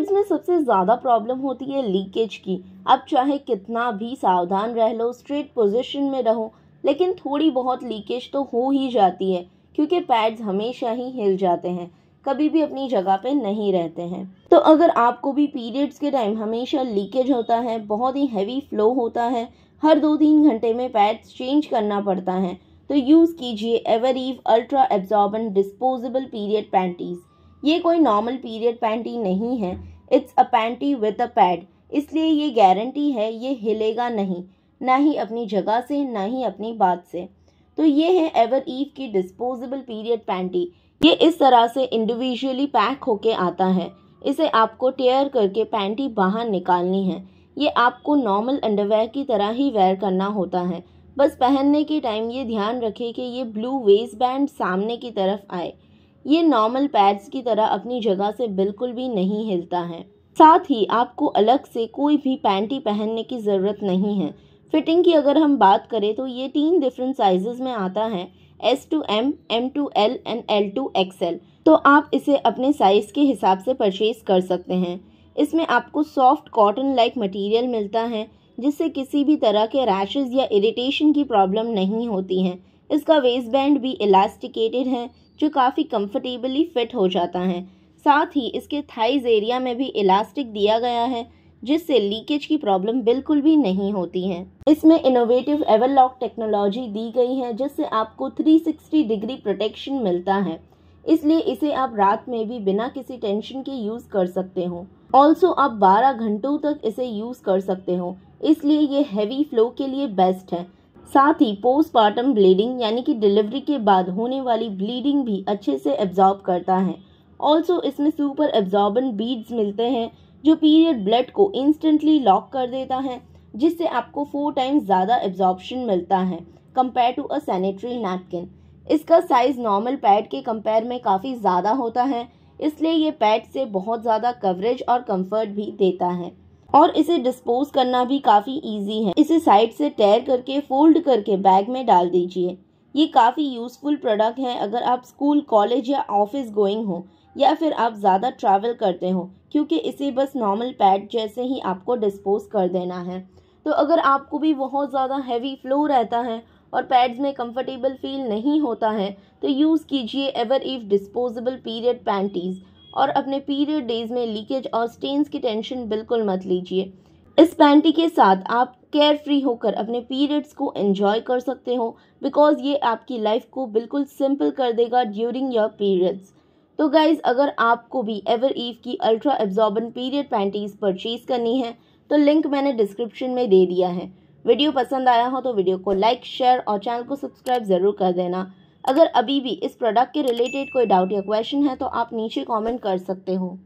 leads में सबसे ज़्यादा प्रॉब्लम होती है लीकेज की आप चाहे कितना भी सावधान रह लो स्ट्रेट पोजिशन में रहो लेकिन थोड़ी बहुत लीकेज तो हो ही जाती है क्योंकि पैड्स हमेशा ही हिल जाते हैं कभी भी अपनी जगह पे नहीं रहते हैं तो अगर आपको भी पीरियड्स के टाइम हमेशा लीकेज होता है बहुत ही हैवी फ्लो होता है हर दो तीन घंटे में पैड्स चेंज करना पड़ता है तो यूज़ कीजिए Evereve ultra absorbent disposable period panties ये कोई नॉर्मल पीरियड पैंटी नहीं है it's a panty with a pad इसलिए ये गारंटी है ये हिलेगा नहीं ना ही अपनी जगह से ना ही अपनी बात से तो ये है एवर ईव की डिस्पोजेबल पीरियड पैंटी ये इस तरह से इंडिविजुअली पैक होके आता है इसे आपको टेयर करके पैंटी बाहर निकालनी है ये आपको नॉर्मल अंडरवेयर की तरह ही वेयर करना होता है बस पहनने के टाइम ये ध्यान रखें कि ये ब्लू वेस्ट बैंड सामने की तरफ आए ये नॉर्मल पैड्स की तरह अपनी जगह से बिल्कुल भी नहीं हिलता है साथ ही आपको अलग से कोई भी पैंटी पहनने की ज़रूरत नहीं है फिटिंग की अगर हम बात करें तो ये तीन डिफरेंट साइजेस में आता है S to M M to L and L to XL तो आप इसे अपने साइज़ के हिसाब से परचेज़ कर सकते हैं इसमें आपको सॉफ्ट कॉटन लाइक मटेरियल मिलता है जिससे किसी भी तरह के रैशेज़ या इरिटेशन की प्रॉब्लम नहीं होती हैं इसका वेस्ट बैंड भी इलास्टिकेटेड है जो काफ़ी कंफर्टेबली फिट हो जाता है साथ ही इसके थाइज एरिया में भी इलास्टिक दिया गया है जिससे लीकेज की प्रॉब्लम बिल्कुल भी नहीं होती है इसमें इनोवेटिव एवरलॉक टेक्नोलॉजी दी गई है जिससे आपको 360 डिग्री प्रोटेक्शन मिलता है इसलिए इसे आप रात में भी बिना किसी टेंशन के यूज़ कर सकते हो ऑल्सो आप 12 घंटों तक इसे यूज़ कर सकते हो इसलिए ये हैवी फ्लो के लिए बेस्ट है साथ ही पोस्टमार्टम ब्लीडिंग यानी कि डिलीवरी के बाद होने वाली ब्लीडिंग भी अच्छे से एब्जॉर्ब करता है ऑल्सो इसमें सुपर एब्जॉर्बन बीड्स मिलते हैं जो पीरियड ब्लड को इंस्टेंटली लॉक कर देता है जिससे आपको फोर टाइम्स ज़्यादा एब्जॉर्बशन मिलता है compare to a sanitary napkin इसका साइज नॉर्मल पैड के कंपेयर में काफ़ी ज़्यादा होता है इसलिए ये पैड से बहुत ज़्यादा कवरेज और कंफर्ट भी देता है और इसे डिस्पोज करना भी काफ़ी इजी है इसे साइड से टैर करके फोल्ड करके बैग में डाल दीजिए ये काफ़ी यूज़फुल प्रोडक्ट है अगर आप स्कूल कॉलेज या ऑफिस गोइंग हो या फिर आप ज़्यादा ट्रैवल करते हो क्योंकि इसे बस नॉर्मल पैड जैसे ही आपको डिस्पोज कर देना है तो अगर आपको भी बहुत ज़्यादा हैवी फ्लो रहता है और पैड्स में कंफर्टेबल फील नहीं होता है तो यूज़ कीजिए Evereve disposable period panties और अपने पीरियड डेज में लीकेज और स्टेन्स की टेंशन बिल्कुल मत लीजिए इस पैंटी के साथ आप केयर फ्री होकर अपने पीरियड्स को एंजॉय कर सकते हो बिकॉज ये आपकी लाइफ को बिल्कुल सिंपल कर देगा ड्यूरिंग योर पीरियड्स तो गाइज अगर आपको भी एवर ईव की ultra absorbent period panties purchase करनी है तो लिंक मैंने डिस्क्रिप्शन में दे दिया है वीडियो पसंद आया हो तो वीडियो को लाइक शेयर और चैनल को सब्सक्राइब ज़रूर कर देना अगर अभी भी इस प्रोडक्ट के रिलेटेड कोई डाउट या क्वेश्चन है तो आप नीचे कमेंट कर सकते हो